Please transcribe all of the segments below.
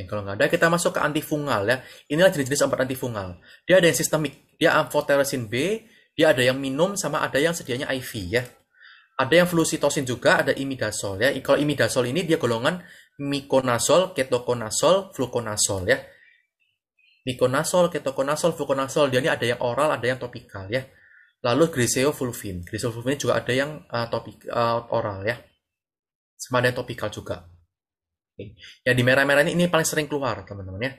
Dan kalau nggak ada kita masuk ke antifungal ya. Inilah jenis-jenis obat antifungal. Dia ada yang sistemik, dia amfotericin B, dia ada yang minum sama ada yang sedianya IV ya. Ada yang flusitosin juga, ada imidazol ya. Kalau imidazol ini dia golongan mikonazol, ketokonazol, flukonazol ya. Mikonazol, ketokonazol, flukonazol dia ini ada yang oral, ada yang topikal ya. Lalu griseofulvin. Griseofulvin juga ada yang uh, topik uh, oral ya. Sama ada topikal juga. Oke. Ya di merah-merah ini, ini paling sering keluar teman-teman ya.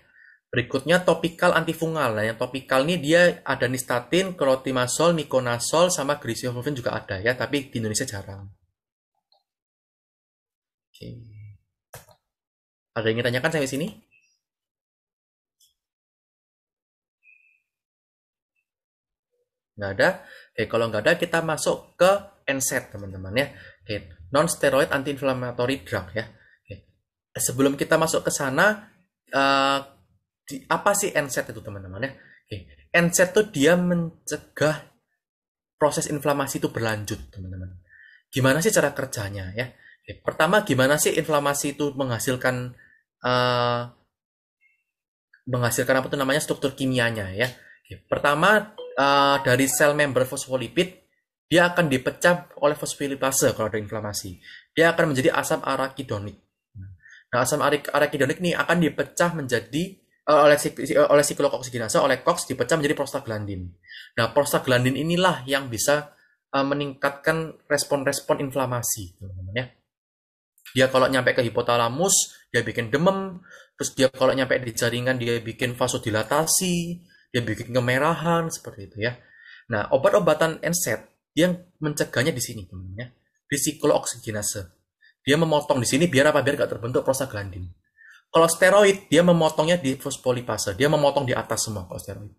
Berikutnya topikal antifungal. Nah yang topikal ini dia ada nistatin, clotrimazole, miconazole sama griseofulvin juga ada ya, tapi di Indonesia jarang. Oke. Ada yang ingin tanyakan sampai sini? Nggak ada? Oke, kalau nggak ada kita masuk ke NSAID teman-teman ya. Oke, non steroid anti-inflammatory drug ya sebelum kita masuk ke sana uh, di, apa sih NSAID itu teman-teman ya okay. NSAID itu dia mencegah proses inflamasi itu berlanjut teman-teman gimana sih cara kerjanya ya okay. pertama gimana sih inflamasi itu menghasilkan uh, menghasilkan apa tuh namanya struktur kimianya ya okay. pertama uh, dari sel member fosfolipid dia akan dipecah oleh fosfolipase kalau ada inflamasi dia akan menjadi asam arachidonik. Nah, asam arachidonik nih akan dipecah menjadi eh, oleh eh, oleh siklokoksidasa oleh COX dipecah menjadi prostaglandin. Nah, prostaglandin inilah yang bisa eh, meningkatkan respon-respon inflamasi, teman-teman ya. Dia kalau nyampe ke hipotalamus, dia bikin demam, terus dia kalau nyampe di jaringan dia bikin vasodilatasi, dia bikin kemerahan seperti itu ya. Nah, obat-obatan NSAID yang mencegahnya di sini, teman-teman ya. Di siklooksigenase dia memotong di sini biar apa biar gak terbentuk prostaglandin kalau steroid dia memotongnya di fosfolipase dia memotong di atas semua kalau steroid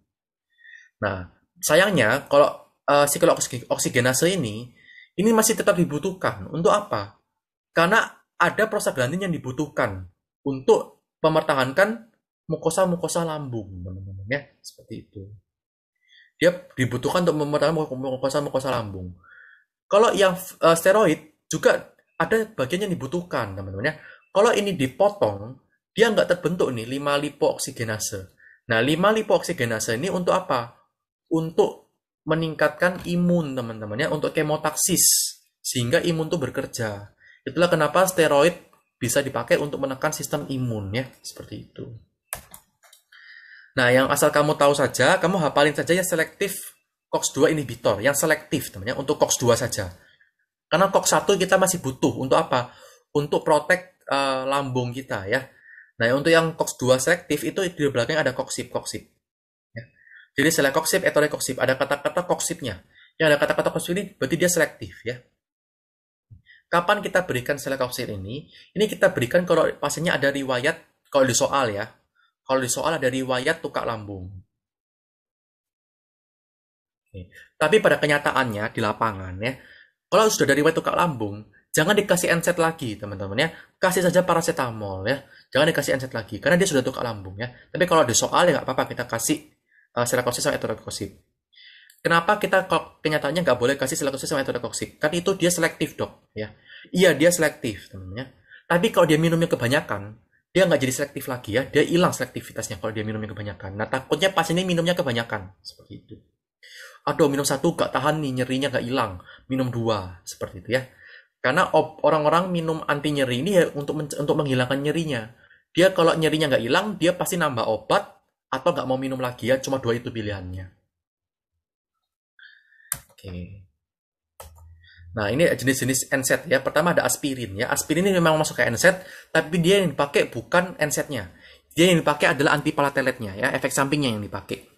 nah sayangnya kalau uh, eh, siklus oksigenase ini ini masih tetap dibutuhkan untuk apa karena ada prostaglandin yang dibutuhkan untuk mempertahankan mukosa-mukosa lambung teman-teman ya seperti itu dia dibutuhkan untuk mempertahankan mukosa-mukosa lambung kalau yang eh, steroid juga ada bagian yang dibutuhkan teman-teman ya. Kalau ini dipotong, dia nggak terbentuk nih 5 oksigenase. Nah, 5 oksigenase ini untuk apa? Untuk meningkatkan imun teman-teman ya, untuk kemotaksis sehingga imun itu bekerja. Itulah kenapa steroid bisa dipakai untuk menekan sistem imun ya, seperti itu. Nah, yang asal kamu tahu saja, kamu hafalin saja yang selektif COX-2 inhibitor, yang selektif teman ya, untuk COX-2 saja. Karena kok satu kita masih butuh untuk apa? Untuk protek uh, eh, lambung kita ya. Nah, untuk yang COX-2 selektif itu di belakang ada koksip-koksip. Ya. Jadi selain koksip, etore koksip, ada kata-kata nya. Yang ada kata-kata koksip ini berarti dia selektif ya. Kapan kita berikan selekopsir ini? Ini kita berikan kalau pasiennya ada riwayat, kalau di soal ya. Kalau di soal ada riwayat tukak lambung. Oke. Tapi pada kenyataannya di lapangan ya, kalau sudah dari wet tukak lambung, jangan dikasih enset lagi teman-teman ya. Kasih saja paracetamol ya. Jangan dikasih enset lagi karena dia sudah tukak lambung ya. Tapi kalau ada soal ya nggak apa-apa kita kasih uh, eh, serakosis sama etorokosib. Kenapa kita kok kenyataannya nggak boleh kasih selakosis sama etorokosib? Karena itu dia selektif dok ya. Iya dia selektif teman-teman ya. Tapi kalau dia minumnya kebanyakan, dia nggak jadi selektif lagi ya. Dia hilang selektivitasnya kalau dia minumnya kebanyakan. Nah takutnya pas ini minumnya kebanyakan seperti itu aduh minum satu gak tahan nih nyerinya gak hilang minum dua seperti itu ya karena orang-orang minum anti nyeri ini ya untuk untuk menghilangkan nyerinya dia kalau nyerinya gak hilang dia pasti nambah obat atau gak mau minum lagi ya cuma dua itu pilihannya oke nah ini jenis-jenis NSAID ya pertama ada aspirin ya aspirin ini memang masuk ke NSAID tapi dia yang dipakai bukan NSAID-nya dia yang dipakai adalah antipalateletnya ya efek sampingnya yang dipakai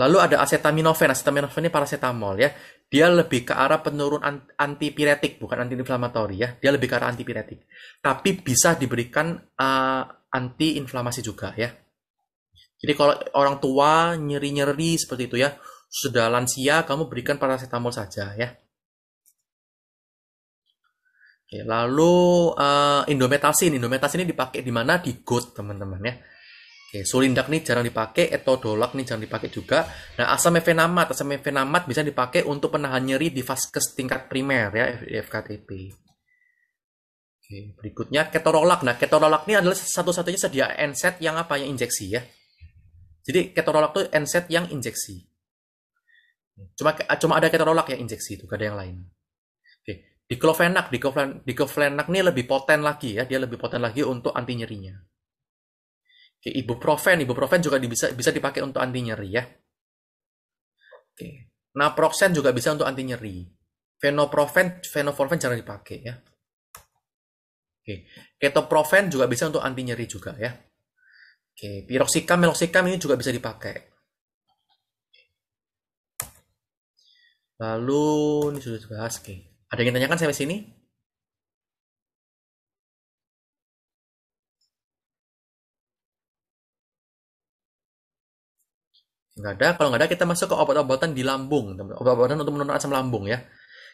Lalu ada acetaminophen. Acetaminophen ini paracetamol ya. Dia lebih ke arah penurun antipiretik, bukan antiinflamatori ya. Dia lebih ke arah antipiretik. Tapi bisa diberikan uh, antiinflamasi juga ya. Jadi kalau orang tua nyeri-nyeri seperti itu ya, sudah lansia kamu berikan paracetamol saja ya. Oke, lalu uh, indometasin, indometasin ini dipakai di mana? Di gut teman-teman ya. Oke, sulindak nih jarang dipakai, etodolak nih jarang dipakai juga. Nah, asam efenamat, asam efenamat bisa dipakai untuk penahan nyeri di vaskes tingkat primer ya, FKTP. Oke, berikutnya ketorolak. Nah, ketorolak ini adalah satu-satunya sedia NSAID yang apa? Yang injeksi ya. Jadi ketorolak itu NSAID yang injeksi. Cuma cuma ada ketorolak yang injeksi itu, gak ada yang lain. Oke, diclofenac, Diklofenak, diklofenak ini lebih poten lagi ya, dia lebih poten lagi untuk anti nyerinya ibuprofen ibuprofen juga bisa bisa dipakai untuk anti nyeri ya oke naproxen juga bisa untuk anti nyeri Venoprofen, venoprofen jarang dipakai ya oke ketoprofen juga bisa untuk anti nyeri juga ya oke piroxicam meloxicam ini juga bisa dipakai lalu ini sudah dibahas oke ada yang ditanyakan sampai sini nggak ada kalau nggak ada kita masuk ke obat-obatan di lambung obat-obatan untuk menurunkan asam lambung ya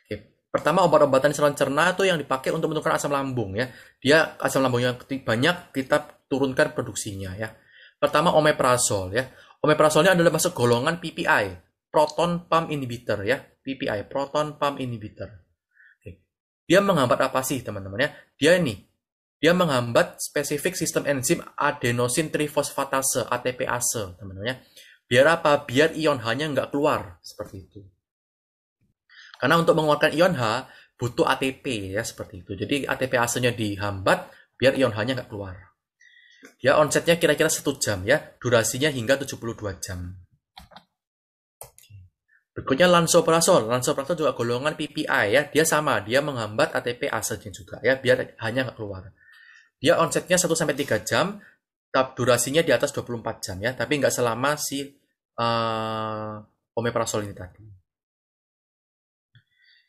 Oke. pertama obat-obatan saluran cerna itu yang dipakai untuk menurunkan asam lambung ya dia asam lambungnya banyak kita turunkan produksinya ya pertama omeprazol ya ini adalah masuk golongan PPI proton pump inhibitor ya PPI proton pump inhibitor Oke. dia menghambat apa sih teman-teman ya dia ini dia menghambat spesifik sistem enzim adenosin trifosfatase ATPase teman-teman ya Biar apa? Biar ion H-nya nggak keluar. Seperti itu. Karena untuk mengeluarkan ion H, butuh ATP ya seperti itu. Jadi ATP ac dihambat biar ion H-nya nggak keluar. Ya onsetnya kira-kira satu jam ya, durasinya hingga 72 jam. Berikutnya lansoprazol. Lansoprazol juga golongan PPI ya, dia sama, dia menghambat ATP aslinya juga ya, biar hanya nggak keluar. Dia onsetnya 1 3 jam, tapi durasinya di atas 24 jam ya, tapi nggak selama si uh, eh, omeprazol ini tadi.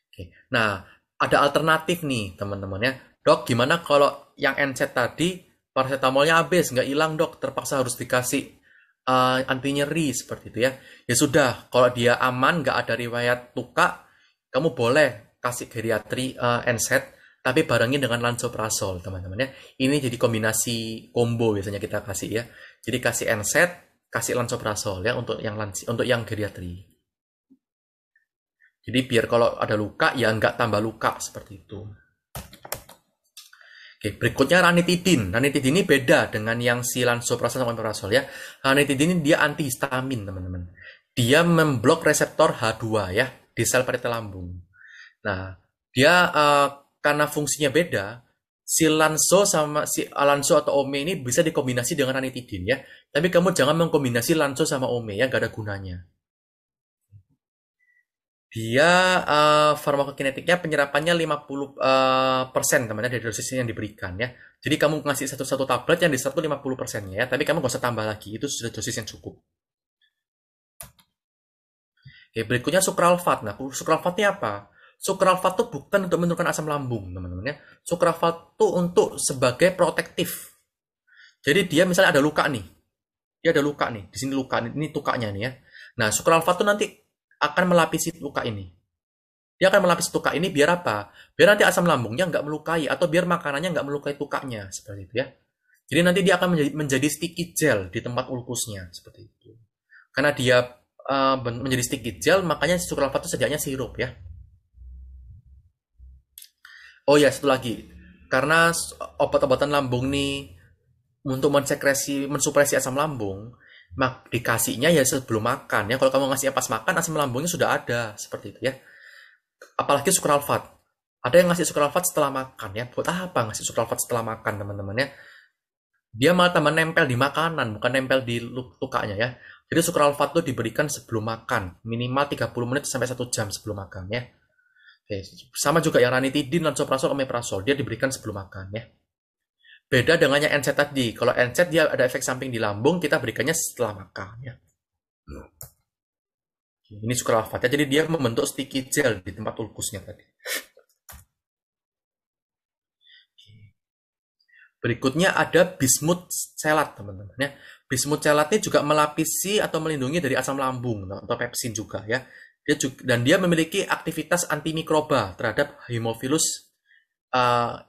Oke. Nah, ada alternatif nih teman-teman ya. Dok, gimana kalau yang NSAID tadi paracetamolnya habis, nggak hilang dok, terpaksa harus dikasih uh, anti nyeri seperti itu ya. Ya sudah, kalau dia aman, nggak ada riwayat luka, kamu boleh kasih geriatri uh, eh, NSAID, tapi barengin dengan lansoprazol teman-teman ya. Ini jadi kombinasi combo biasanya kita kasih ya. Jadi kasih NSAID kasih lansoprasol ya untuk yang lansi, untuk yang geriatri. Jadi biar kalau ada luka ya nggak tambah luka seperti itu. Oke, berikutnya ranitidin. Ranitidin ini beda dengan yang si lansoprasol. sama omeprazol ya. Ranitidin ini dia antihistamin, teman-teman. Dia memblok reseptor H2 ya di sel parietal lambung. Nah, dia uh, karena fungsinya beda, si Lanso sama si Alanso atau Ome ini bisa dikombinasi dengan ranitidin ya. Tapi kamu jangan mengkombinasi Lanso sama Ome ya, gak ada gunanya. Dia uh, farmakokinetiknya penyerapannya 50 uh, eh, persen temannya dari dosis yang diberikan ya. Jadi kamu ngasih satu-satu tablet yang di 150 persennya ya, tapi kamu gak usah tambah lagi, itu sudah dosis yang cukup. Oke, berikutnya sukralfat. Nah, sukralfatnya apa? Sukralfat itu bukan untuk menurunkan asam lambung, teman-teman ya. Sukralfat itu untuk sebagai protektif. Jadi dia misalnya ada luka nih. Dia ada luka nih, di sini luka nih, ini tukanya nih ya. Nah, sukralfat itu nanti akan melapisi luka ini. Dia akan melapisi luka ini biar apa? Biar nanti asam lambungnya nggak melukai atau biar makanannya nggak melukai tukanya seperti itu ya. Jadi nanti dia akan menjadi, menjadi sticky gel di tempat ulkusnya seperti itu. Karena dia uh, menjadi sticky gel, makanya sukralfat itu sedianya sirup ya Oh ya satu lagi, karena obat-obatan lambung nih untuk mensekresi, mensupresi asam lambung, mak dikasihnya ya sebelum makan ya. Kalau kamu ngasihnya pas makan, asam lambungnya sudah ada seperti itu ya. Apalagi sukralfat. Ada yang ngasih sukralfat setelah makan ya. Buat apa ngasih sukralfat setelah makan teman-teman ya? Dia malah tambah nempel di makanan, bukan nempel di lukanya ya. Jadi sukralfat itu diberikan sebelum makan, minimal 30 menit sampai 1 jam sebelum makan ya. Eh, sama juga yang ranitidin, lansoprazol, omeprazol. Dia diberikan sebelum makan ya. Beda dengan yang NSAID tadi. Kalau NSAID dia ada efek samping di lambung, kita berikannya setelah makan ya. Ini sukralafat ya. Jadi dia membentuk sticky gel di tempat ulkusnya tadi. Berikutnya ada bismut celat, teman-teman ya. Bismut celat ini juga melapisi atau melindungi dari asam lambung atau pepsin juga ya. Dia juga, dan dia memiliki aktivitas antimikroba terhadap Haemophilus uh,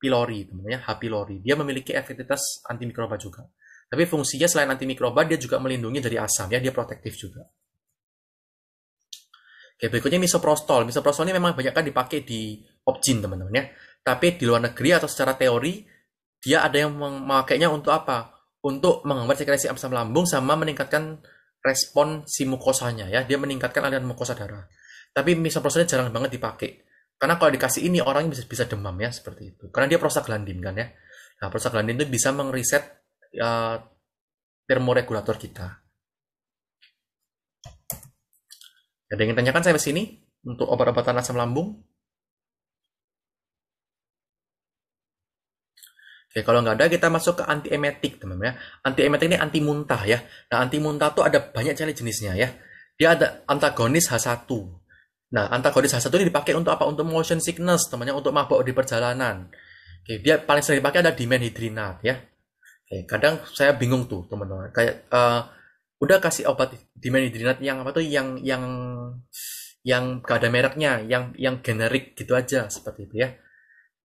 pylori, namanya H. pylori. Dia memiliki aktivitas antimikroba juga. Tapi fungsinya selain antimikroba, dia juga melindungi dari asam, ya dia protektif juga. Oke, berikutnya misoprostol. Misoprostol ini memang banyak kan dipakai di opjin, teman-teman ya. Tapi di luar negeri atau secara teori, dia ada yang memakainya untuk apa? Untuk menghambat sekresi asam lambung sama meningkatkan respon si mukosanya ya dia meningkatkan aliran mukosa darah tapi misoprostolnya jarang banget dipakai karena kalau dikasih ini orang bisa bisa demam ya seperti itu karena dia prostaglandin kan ya nah prostaglandin itu bisa mengreset ya, termoregulator kita ada yang ingin tanyakan saya ke sini untuk obat-obatan asam lambung Oke, kalau nggak ada kita masuk ke antiemetik, teman-teman ya. Antiemetik ini anti muntah ya. Nah, anti muntah tuh ada banyak sekali jenisnya ya. Dia ada antagonis H1. Nah, antagonis H1 ini dipakai untuk apa? Untuk motion sickness, temannya untuk mabok di perjalanan. Oke, dia paling sering dipakai ada dimenhidrinat ya. Oke, kadang saya bingung tuh, teman-teman. Kayak uh, udah kasih obat dimenhidrinat yang apa tuh yang yang yang gak ada mereknya, yang yang generik gitu aja seperti itu ya.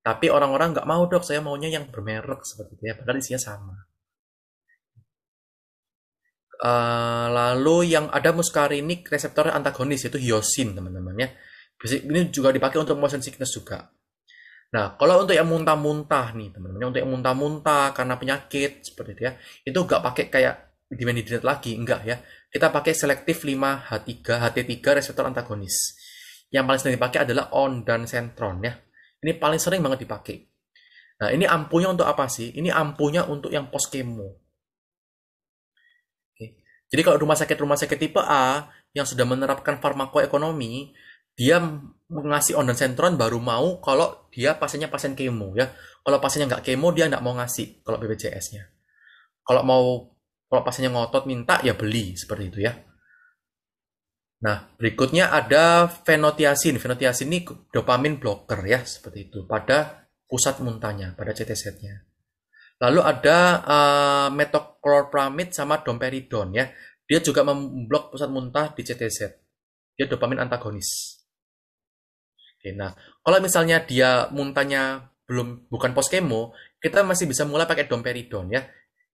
Tapi orang-orang nggak mau dok, saya maunya yang bermerek seperti itu ya, padahal isinya sama. Uh, lalu yang ada muskarinik reseptor antagonis yaitu hyosin teman-teman ya. Ini juga dipakai untuk motion sickness juga. Nah, kalau untuk yang muntah-muntah nih, teman-teman, ya, untuk yang muntah-muntah karena penyakit seperti itu ya, itu nggak pakai kayak dimenidinat lagi, enggak ya. Kita pakai selektif 5H3, HT3 reseptor antagonis. Yang paling sering dipakai adalah on dan sentron ya. Ini paling sering banget dipakai. Nah, ini ampunya untuk apa sih? Ini ampunya untuk yang post kemo. Oke. Jadi kalau rumah sakit-rumah sakit tipe A yang sudah menerapkan farmakoekonomi, dia ngasih ondansetron baru mau kalau dia pasiennya pasien kemo ya. Kalau pasiennya nggak kemo, dia nggak mau ngasih kalau BPJS-nya. Kalau mau kalau pasiennya ngotot minta ya beli seperti itu ya. Nah, berikutnya ada fenotiasin. Fenotiasin ini dopamin blocker ya, seperti itu. Pada pusat muntahnya, pada CTZ-nya. Lalu ada uh, eh, metoclopramid sama domperidon ya. Dia juga memblok pusat muntah di CTZ. Dia dopamin antagonis. Oke, nah, kalau misalnya dia muntahnya belum bukan poskemo, kita masih bisa mulai pakai domperidon ya.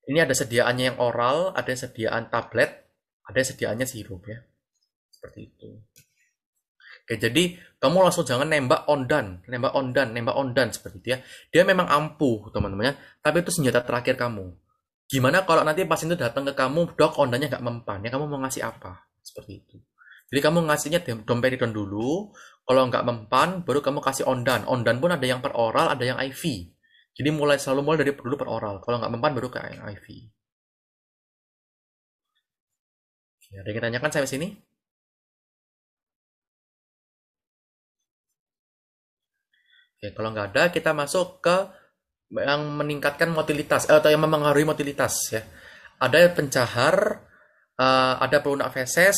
Ini ada sediaannya yang oral, ada yang sediaan tablet, ada yang sediaannya sirup ya seperti itu Oke, jadi kamu langsung jangan nembak on dan, nembak on dan, nembak on dan seperti itu ya. Dia memang ampuh teman-teman ya, tapi itu senjata terakhir kamu. Gimana kalau nanti pasien itu datang ke kamu, dok ondannya nggak mempan, ya kamu mau ngasih apa? Seperti itu. Jadi kamu ngasihnya domperidon dulu, kalau nggak mempan, baru kamu kasih ondan. Ondan pun ada yang per oral, ada yang IV. Jadi mulai selalu mulai dari dulu per oral. Kalau nggak mempan, baru ke IV. Ya, ada yang tanyakan sampai sini? Oke, ya, kalau nggak ada kita masuk ke yang meningkatkan motilitas eh, atau yang memengaruhi motilitas ya. Ada pencahar, eh, ada pelunak feses,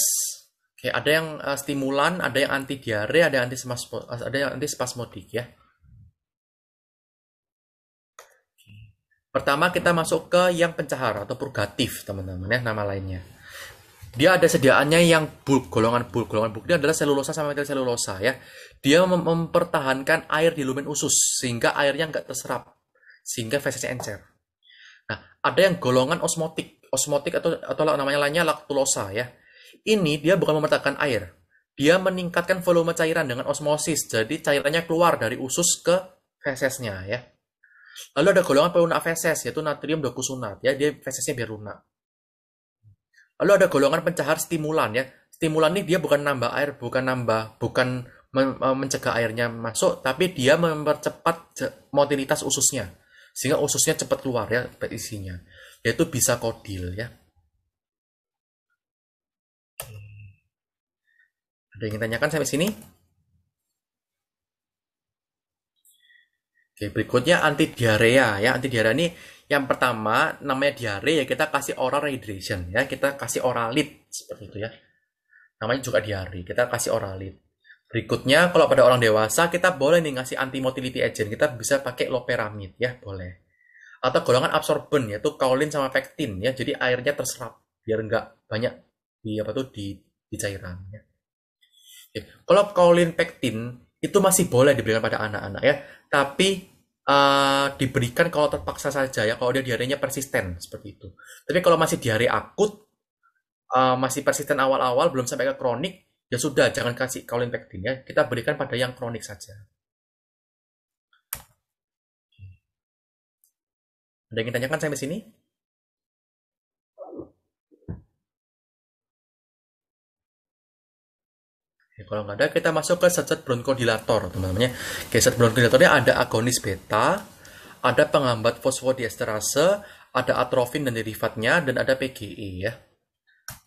oke, ada yang eh, stimulan, ada yang anti diare, ada yang anti ada yang anti spasmodik ya. Pertama kita masuk ke yang pencahar atau purgatif teman-teman ya nama lainnya dia ada sediaannya yang bulk golongan bulk golongan bulk dia adalah selulosa sama metil selulosa ya dia mem mempertahankan air di lumen usus sehingga airnya nggak terserap sehingga fesisnya encer nah ada yang golongan osmotik osmotik atau atau namanya lainnya laktulosa ya ini dia bukan mempertahankan air dia meningkatkan volume cairan dengan osmosis jadi cairannya keluar dari usus ke fesesnya ya lalu ada golongan pelunak feses yaitu natrium dokusunat ya dia fesesnya biar lunak Lalu ada golongan pencahar stimulan ya. Stimulan ini dia bukan nambah air, bukan nambah, bukan e, mencegah airnya masuk, tapi dia mempercepat motilitas ususnya. Sehingga ususnya cepat keluar ya isinya. Yaitu bisa kodil ya. Ada yang ingin tanyakan sampai sini? Oke, berikutnya anti diare ya. Anti diare ini yang pertama namanya diare ya kita kasih oral rehydration ya, kita kasih oralit seperti itu ya. Namanya juga diare, kita kasih oralit. Berikutnya kalau pada orang dewasa kita boleh nih ngasih anti motility agent, kita bisa pakai loperamid ya, boleh. Atau golongan absorben yaitu kaolin sama pektin ya, jadi airnya terserap biar enggak banyak di apa tuh di, di cairan ya. Oke. Kalau kaolin pektin itu masih boleh diberikan pada anak-anak ya tapi uh, diberikan kalau terpaksa saja ya kalau dia diarenya persisten seperti itu tapi kalau masih diare akut uh, masih persisten awal-awal belum sampai ke kronik ya sudah jangan kasih kaulinpektin ya kita berikan pada yang kronik saja ada yang ditanyakan sampai sini Ya, kalau nggak ada, kita masuk ke zat-zat bronkodilator, teman-temannya. Oke, zat bronkodilatornya ada agonis beta, ada penghambat fosfodiesterase, ada atrofin dan derivatnya, dan ada PGE ya.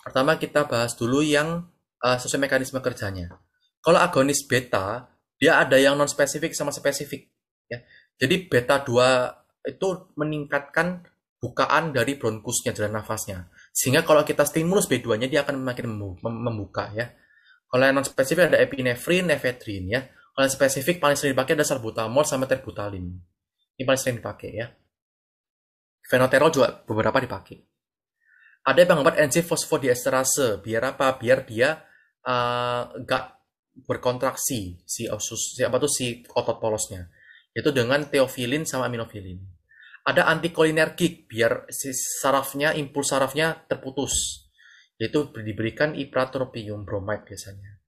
Pertama kita bahas dulu yang uh, sesuai mekanisme kerjanya. Kalau agonis beta, dia ada yang non spesifik sama spesifik. Ya. Jadi beta 2 itu meningkatkan bukaan dari bronkusnya, jalan nafasnya. Sehingga kalau kita stimulus B2-nya, dia akan makin membuka ya kalau yang non spesifik ada epinefrin, nefedrin ya. Kalau yang spesifik paling sering dipakai ada salbutamol sama terbutalin. Ini paling sering dipakai ya. Fenoterol juga beberapa dipakai. Ada yang obat enzim fosfodiesterase. Biar apa? Biar dia uh, eh, gak berkontraksi si osus, si apa tuh si otot polosnya yaitu dengan teofilin sama aminofilin ada antikolinergik biar si sarafnya impuls sarafnya terputus yaitu diberikan ipratropium bromide biasanya.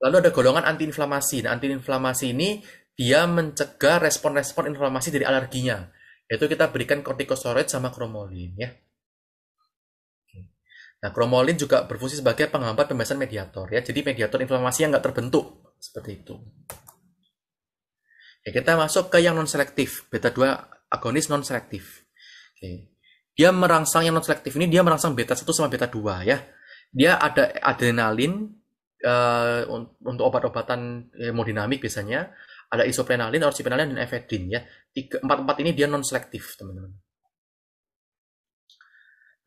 Lalu ada golongan antiinflamasi. Nah, antiinflamasi ini dia mencegah respon-respon inflamasi dari alerginya. Yaitu kita berikan kortikosteroid sama kromolin ya. Nah, kromolin juga berfungsi sebagai penghambat pembebasan mediator ya. Jadi mediator inflamasi yang nggak terbentuk seperti itu. Ya, kita masuk ke yang non selektif, beta 2 agonis non selektif. Oke dia merangsang yang non selektif ini dia merangsang beta 1 sama beta 2 ya. Dia ada adrenalin uh, untuk obat-obatan eh, hemodinamik biasanya, ada isoprenalin, orsiprenalin dan efedrin ya. Tiga, empat empat ini dia non selektif teman-teman.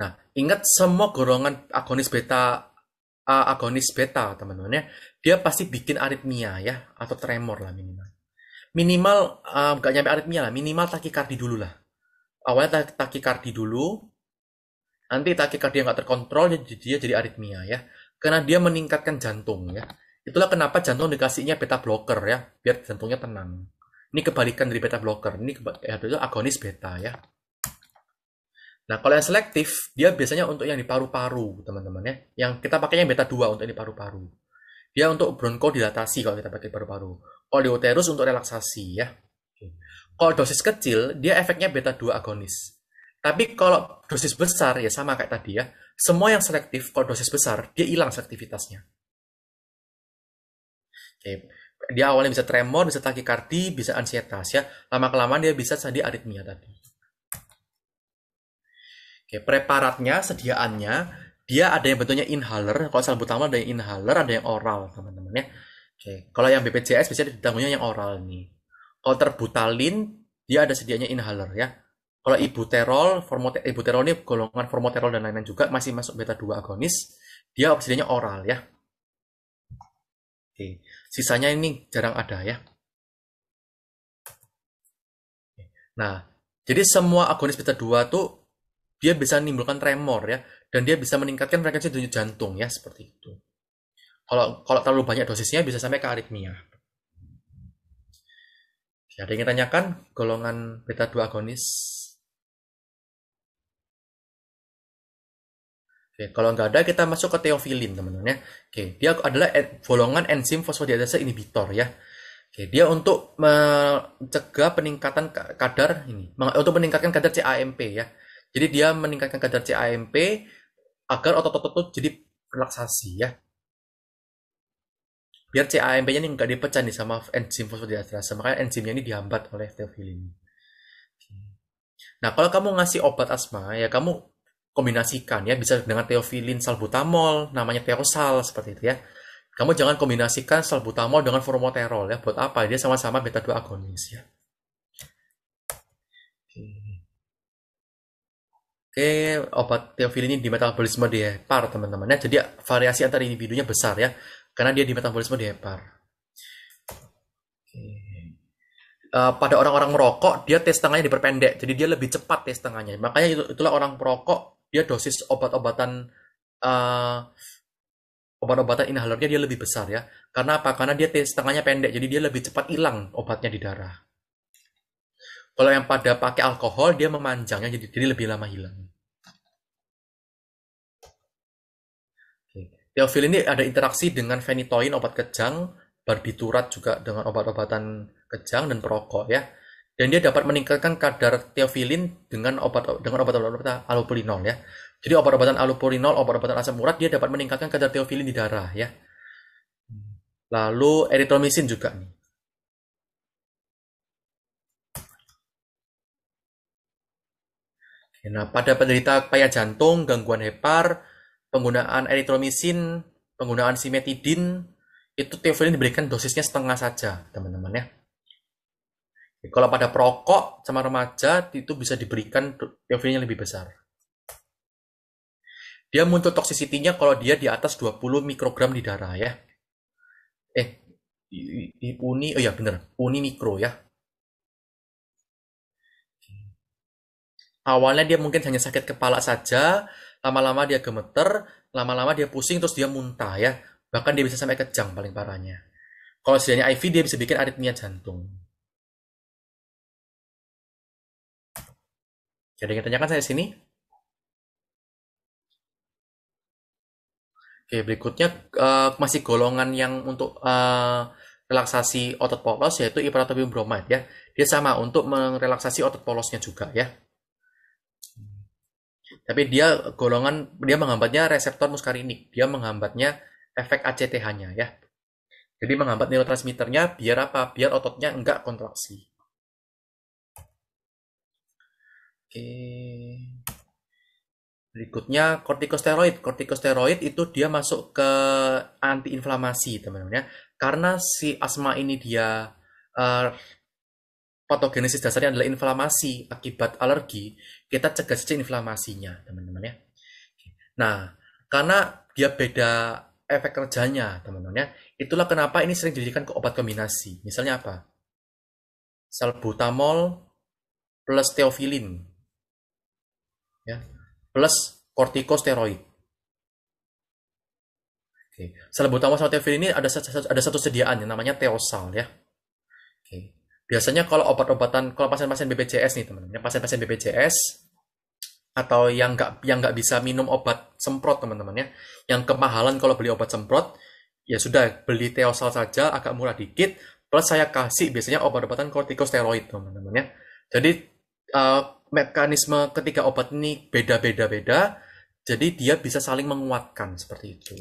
Nah, ingat semua golongan agonis beta uh, agonis beta teman-teman ya, dia pasti bikin aritmia ya atau tremor lah minimal. Minimal eh, nggak uh, nyampe aritmia lah, minimal takikardi dulu lah awalnya takikardi dulu, nanti yang nggak terkontrol, jadi dia jadi aritmia ya. Karena dia meningkatkan jantung ya. Itulah kenapa jantung dikasihnya beta blocker ya, biar jantungnya tenang. Ini kebalikan dari beta blocker, ini ya, itu eh, agonis beta ya. Nah, kalau yang selektif, dia biasanya untuk yang di paru-paru, teman-teman ya. Yang kita pakainya beta 2 untuk yang di paru-paru. Dia untuk bronko dilatasi kalau kita pakai paru-paru. oleoterus untuk relaksasi ya kalau dosis kecil dia efeknya beta 2 agonis. Tapi kalau dosis besar ya sama kayak tadi ya, semua yang selektif kalau dosis besar dia hilang selektivitasnya. Oke. Dia awalnya bisa tremor, bisa takikardi, bisa ansietas ya. Lama kelamaan dia bisa jadi aritmia tadi. Oke, preparatnya, sediaannya, dia ada yang bentuknya inhaler. Kalau salbutamol ada yang inhaler, ada yang oral, teman-teman ya. Oke, kalau yang BPJS biasanya ditanggungnya yang oral nih. Kalau terbutalin, dia ada sedianya inhaler ya. Kalau ibuterol, formote, ibuterol ini golongan formoterol dan lain-lain juga masih masuk beta 2 agonis. Dia sedianya oral ya. Oke. Sisanya ini jarang ada ya. Nah, jadi semua agonis beta 2 tuh dia bisa menimbulkan tremor ya dan dia bisa meningkatkan frekuensi denyut jantung ya seperti itu. Kalau kalau terlalu banyak dosisnya bisa sampai ke aritmia. Ada yang tanyakan golongan beta 2 agonis? Oke, kalau nggak ada kita masuk ke teofilin teman-teman ya. Oke, dia adalah golongan enzim fosfodiesterase inhibitor ya. Oke, dia untuk mencegah peningkatan kadar ini, untuk meningkatkan kadar CAMP ya. Jadi dia meningkatkan kadar CAMP agar otot-otot jadi relaksasi ya biar CAMP-nya ini nggak dipecah nih sama enzim fosfodiesterase makanya enzimnya ini dihambat oleh teofilin nah kalau kamu ngasih obat asma ya kamu kombinasikan ya bisa dengan teofilin salbutamol namanya terosal seperti itu ya kamu jangan kombinasikan salbutamol dengan formoterol ya buat apa dia sama-sama beta 2 agonis ya Oke, obat teofilin ini di metabolisme di hepar teman-teman ya. Jadi variasi antar individunya besar ya karena dia di metabolisme di hepar. Uh, eh, pada orang-orang merokok dia tes tengahnya diperpendek, jadi dia lebih cepat tes tengahnya Makanya itu, itulah orang perokok dia dosis obat-obatan uh, obat-obatan inhalernya dia lebih besar ya. Karena apa? Karena dia tes tengahnya pendek, jadi dia lebih cepat hilang obatnya di darah. Kalau yang pada pakai alkohol, dia memanjangnya jadi, jadi lebih lama hilang. Teofil ini ada interaksi dengan fenitoin obat kejang, barbiturat juga dengan obat-obatan kejang dan perokok ya. Dan dia dapat meningkatkan kadar teofilin dengan obat dengan obat-obatan alopurinol ya. Jadi obat-obatan alopurinol, obat-obatan asam urat dia dapat meningkatkan kadar teofilin di darah ya. Lalu eritromisin juga nih. Nah, pada penderita payah jantung, gangguan hepar, penggunaan eritromisin, penggunaan simetidin, itu teofilin diberikan dosisnya setengah saja, teman-teman ya. Jadi, kalau pada perokok sama remaja itu bisa diberikan teofilin yang lebih besar. Dia muncul toksisitinya kalau dia di atas 20 mikrogram di darah ya. Eh, di, di uni, oh ya bener, uni mikro ya. Awalnya dia mungkin hanya sakit kepala saja, lama-lama dia gemeter, lama-lama dia pusing, terus dia muntah ya. Bahkan dia bisa sampai kejang paling parahnya. Kalau sedianya IV dia bisa bikin aritmia jantung. Jadi kita tanyakan saya di sini. Oke, berikutnya uh, masih golongan yang untuk uh, relaksasi otot polos yaitu Iparatopium bromide ya. Dia sama untuk merelaksasi otot polosnya juga ya. Tapi dia golongan dia menghambatnya reseptor muskarinik, dia menghambatnya efek ACTH-nya ya. Jadi menghambat neurotransmitternya biar apa? Biar ototnya enggak kontraksi. Oke. Berikutnya kortikosteroid. Kortikosteroid itu dia masuk ke antiinflamasi, teman-teman ya. Karena si asma ini dia uh, patogenesis dasarnya adalah inflamasi akibat alergi, kita cegah saja inflamasinya, teman-teman ya. Nah, karena dia beda efek kerjanya, teman-teman ya. Itulah kenapa ini sering dijadikan ke obat kombinasi. Misalnya apa? Salbutamol plus teofilin. Ya, plus kortikosteroid. Oke. Salbutamol sama teofilin ini ada ada satu sediaan yang namanya Teosal ya. Oke biasanya kalau obat-obatan kalau pasien-pasien BPJS nih teman-teman yang pasien-pasien BPJS atau yang nggak yang nggak bisa minum obat semprot teman-teman ya yang kemahalan kalau beli obat semprot ya sudah beli teosal saja agak murah dikit plus saya kasih biasanya obat-obatan kortikosteroid teman-teman ya jadi uh, mekanisme ketiga obat ini beda-beda beda jadi dia bisa saling menguatkan seperti itu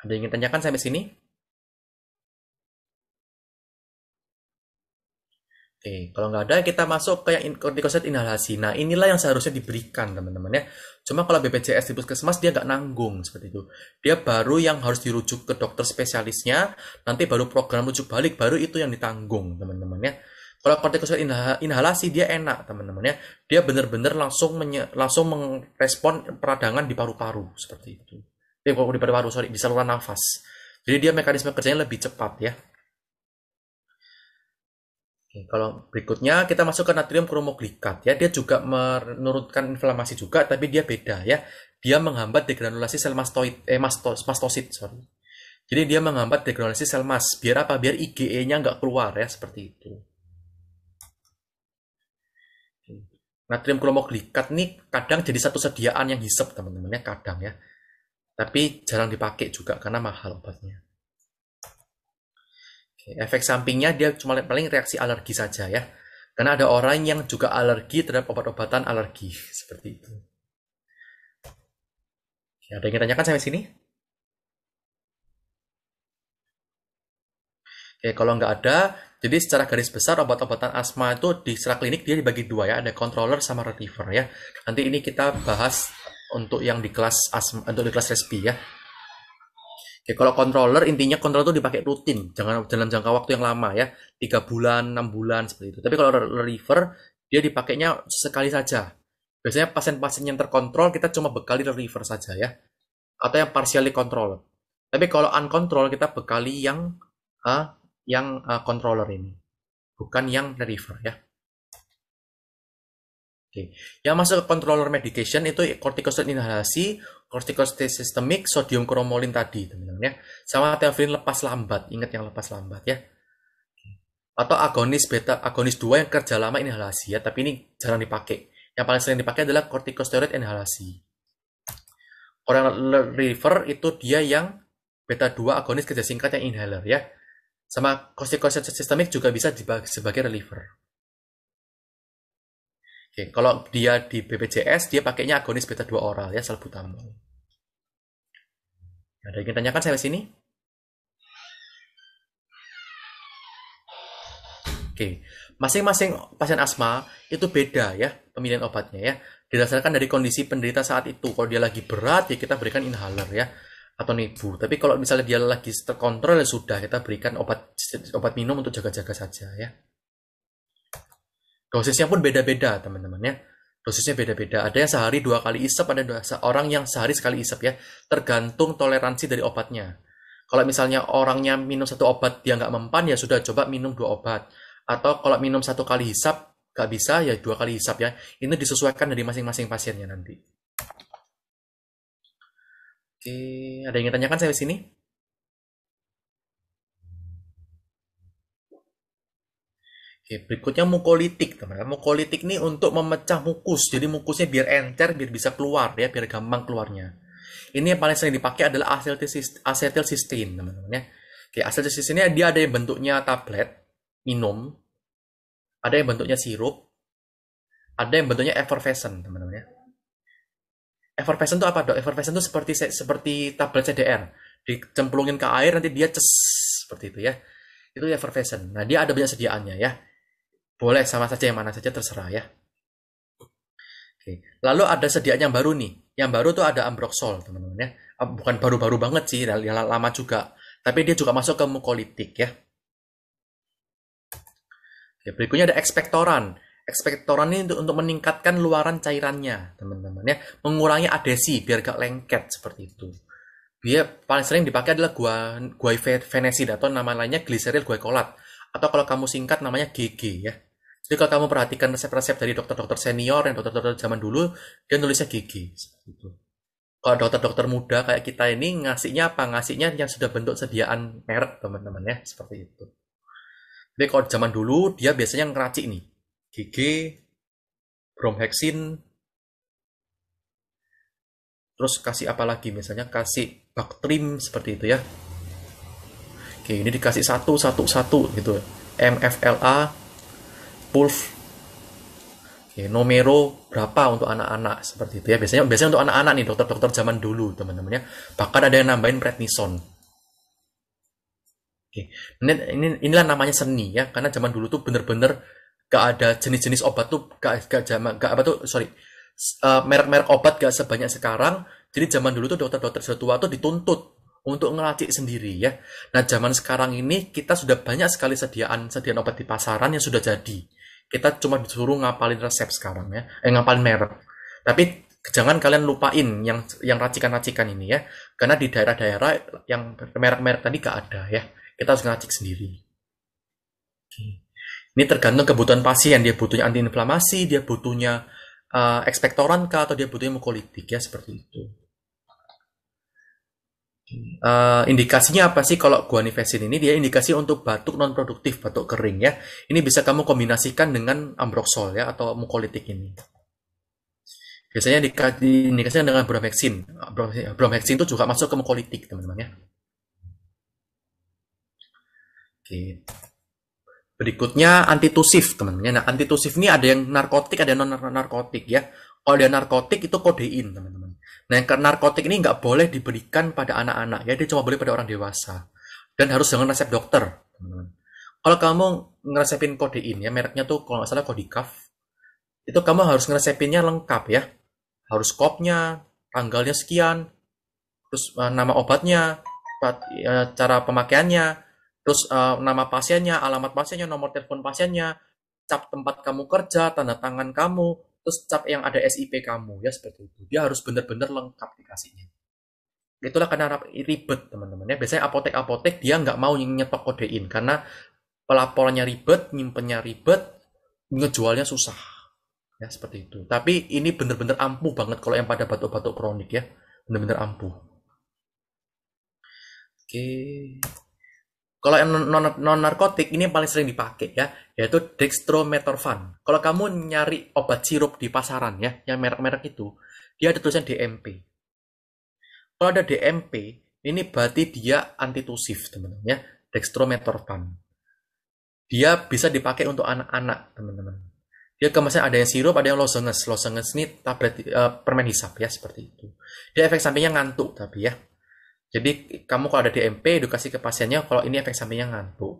Ada yang ingin tanyakan sampai sini? Oke, kalau nggak ada kita masuk ke yang kortikosteroid inhalasi. Nah, inilah yang seharusnya diberikan teman-teman ya. Cuma kalau BPJS di puskesmas dia nggak nanggung seperti itu. Dia baru yang harus dirujuk ke dokter spesialisnya, nanti baru program rujuk balik baru itu yang ditanggung teman-teman ya. Kalau kortikosteroid inhalasi dia enak teman-teman ya. Dia benar-benar langsung langsung merespon peradangan di paru-paru seperti itu eh kalau di paru-paru sorry di saluran nafas jadi dia mekanisme kerjanya lebih cepat ya Oke, kalau berikutnya kita masuk ke natrium kromoglikat ya dia juga menurunkan inflamasi juga tapi dia beda ya dia menghambat degranulasi sel mastoid eh mastos, mastosit sorry jadi dia menghambat degranulasi sel mas biar apa biar IgE-nya nggak keluar ya seperti itu Natrium kromoglikat nih kadang jadi satu sediaan yang hisap teman-teman ya kadang ya tapi jarang dipakai juga karena mahal obatnya. Oke, efek sampingnya dia cuma paling reaksi alergi saja ya. Karena ada orang yang juga alergi terhadap obat-obatan alergi seperti itu. Oke, ada yang ditanyakan sampai sini? Oke, kalau nggak ada, jadi secara garis besar obat-obatan asma itu di secara klinik dia dibagi dua ya, ada controller sama reliever ya. Nanti ini kita bahas untuk yang di kelas asma, untuk di kelas respi ya. Oke, kalau controller intinya controller itu dipakai rutin, jangan dalam jangka waktu yang lama ya, tiga bulan, enam bulan seperti itu. Tapi kalau reliever dia dipakainya sekali saja. Biasanya pasien-pasien yang terkontrol kita cuma bekali reliever saja ya, atau yang partially controller. Tapi kalau uncontrol kita bekali yang uh, yang uh, controller ini, bukan yang reliever ya. Oke. Yang masuk ke controller medication itu kortikosteroid inhalasi, kortikosteroid sistemik, sodium kromolin tadi, teman-teman ya. Sama teofilin lepas lambat, ingat yang lepas lambat ya. Atau agonis beta agonis 2 yang kerja lama inhalasi ya, tapi ini jarang dipakai. Yang paling sering dipakai adalah kortikosteroid inhalasi. Orang liver itu dia yang beta 2 agonis kerja singkat yang inhaler ya. Sama kortikosteroid sistemik juga bisa sebagai reliever. Oke, kalau dia di BPJS dia pakainya agonis beta 2 oral ya salbutamol. Ada yang tanyakan saya sini? Oke, masing-masing pasien asma itu beda ya pemilihan obatnya ya. Didasarkan dari kondisi penderita saat itu. Kalau dia lagi berat ya kita berikan inhaler ya atau nebu. Tapi kalau misalnya dia lagi terkontrol ya sudah kita berikan obat obat minum untuk jaga-jaga saja ya. Dosisnya pun beda-beda teman-teman ya. Dosisnya beda-beda. Ada yang sehari dua kali isep, ada orang yang sehari sekali isep ya. Tergantung toleransi dari obatnya. Kalau misalnya orangnya minum satu obat dia nggak mempan ya sudah coba minum dua obat. Atau kalau minum satu kali hisap nggak bisa ya dua kali hisap ya. Ini disesuaikan dari masing-masing pasiennya nanti. Oke, ada yang ingin tanyakan saya di sini? Oke, berikutnya mukolitik, teman-teman. Mukolitik ini untuk memecah mukus. Jadi mukusnya biar encer, biar bisa keluar ya, biar gampang keluarnya. Ini yang paling sering dipakai adalah acetilcysteine, teman-teman ya. Oke, ini dia ada yang bentuknya tablet minum, ada yang bentuknya sirup, ada yang bentuknya effervescent, teman-teman ya. Effervescent itu apa, Dok? Effervescent itu seperti seperti tablet CDR. Dicemplungin ke air nanti dia ces seperti itu ya. Itu effervescent. Nah, dia ada banyak sediaannya ya boleh sama saja yang mana saja terserah ya. Oke. Lalu ada sediaan yang baru nih. Yang baru tuh ada Ambroxol, teman-teman ya. Bukan baru-baru banget sih, yang lama juga. Tapi dia juga masuk ke mukolitik ya. Oke, berikutnya ada ekspektoran. Ekspektoran ini untuk, meningkatkan luaran cairannya, teman-teman ya. Mengurangi adesi biar gak lengket seperti itu. Dia paling sering dipakai adalah gua guai venesida atau nama lainnya gliseril kolat atau kalau kamu singkat namanya GG ya. Jadi kalau kamu perhatikan resep-resep dari dokter-dokter senior yang dokter-dokter zaman dulu, dia nulisnya gigi. Gitu. Kalau dokter-dokter muda kayak kita ini ngasihnya apa? Ngasihnya yang sudah bentuk sediaan merek teman-teman ya, seperti itu. Jadi kalau zaman dulu dia biasanya ngeracik nih, gigi, bromhexin, terus kasih apa lagi? Misalnya kasih baktrim seperti itu ya. Oke, ini dikasih satu, satu, satu gitu. MFLA, Pulf ya, nomero berapa untuk anak-anak seperti itu ya biasanya biasanya untuk anak-anak nih dokter-dokter zaman dulu teman-teman ya bahkan ada yang nambahin prednison Oke. Ini, ini inilah namanya seni ya karena zaman dulu tuh bener-bener gak ada jenis-jenis obat tuh gak gak zaman gak apa tuh sorry uh, merek-merek obat gak sebanyak sekarang jadi zaman dulu tuh dokter-dokter setua tuh dituntut untuk ngelacik sendiri ya. Nah zaman sekarang ini kita sudah banyak sekali sediaan sediaan obat di pasaran yang sudah jadi kita cuma disuruh ngapalin resep sekarang ya, eh, ngapalin merek. Tapi jangan kalian lupain yang yang racikan-racikan ini ya, karena di daerah-daerah yang merek-merek tadi gak ada ya. Kita harus ngacik sendiri. Oke. Ini tergantung kebutuhan pasien, dia butuhnya antiinflamasi, dia butuhnya uh, ekspektoran kah, atau dia butuhnya mukolitik ya seperti itu. Uh, indikasinya apa sih kalau guanifesin ini? Dia indikasi untuk batuk non produktif, batuk kering ya. Ini bisa kamu kombinasikan dengan ambroxol ya atau mukolitik ini. Biasanya diindikasikan dengan bromhexin. Bromhexin itu juga masuk ke mukolitik teman-teman ya. Oke. Berikutnya antitusif teman-teman. Ya. Nah antitusif ini ada yang narkotik ada yang non narkotik ya. Kalau dia narkotik itu kodein teman-teman. Nah, karena narkotik ini nggak boleh diberikan pada anak-anak, ya dia cuma boleh pada orang dewasa. Dan harus dengan resep dokter. teman Kalau kamu ngeresepin kodein, ya mereknya tuh kalau nggak salah kodikaf, itu kamu harus ngeresepinnya lengkap ya. Harus kopnya, tanggalnya sekian, terus uh, nama obatnya, ya, cara pemakaiannya, terus uh, nama pasiennya, alamat pasiennya, nomor telepon pasiennya, cap tempat kamu kerja, tanda tangan kamu, terus cap yang ada SIP kamu ya seperti itu dia harus benar-benar lengkap dikasihnya itulah karena ribet teman-teman ya biasanya apotek-apotek dia nggak mau nyetok kodein karena pelaporannya ribet nyimpennya ribet ngejualnya susah ya seperti itu tapi ini benar-benar ampuh banget kalau yang pada batuk-batuk kronik ya benar-benar ampuh oke okay. Kalau yang non, non narkotik ini yang paling sering dipakai ya, yaitu dextrometorphan. Kalau kamu nyari obat sirup di pasaran ya, yang merek-merek itu, dia ada tulisan DMP. Kalau ada DMP, ini berarti dia antitusif teman-teman ya, dextrometorphan. Dia bisa dipakai untuk anak-anak teman-teman. Dia kemasan ada yang sirup, ada yang lozenges. Lozenges ini tablet uh, permen hisap ya seperti itu. Dia efek sampingnya ngantuk tapi ya jadi kamu kalau ada DMP edukasi ke pasiennya kalau ini efek sampingnya ngantuk.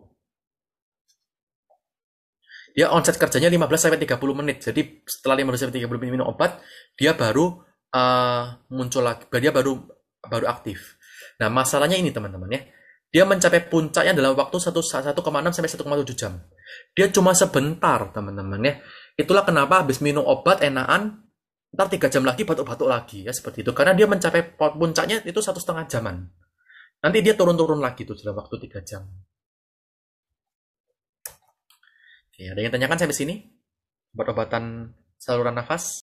Dia onset kerjanya 15 sampai 30 menit. Jadi setelah 15 sampai 30 menit minum obat, dia baru uh, muncul lagi, dia baru baru aktif. Nah, masalahnya ini teman-teman ya. Dia mencapai puncaknya dalam waktu 1,6 sampai 1,7 jam. Dia cuma sebentar, teman-teman ya. Itulah kenapa habis minum obat enakan, ntar tiga jam lagi batuk-batuk lagi ya seperti itu karena dia mencapai puncaknya itu satu setengah jaman nanti dia turun-turun lagi tuh dalam waktu tiga jam Oke, ada yang tanyakan sampai sini obat-obatan saluran nafas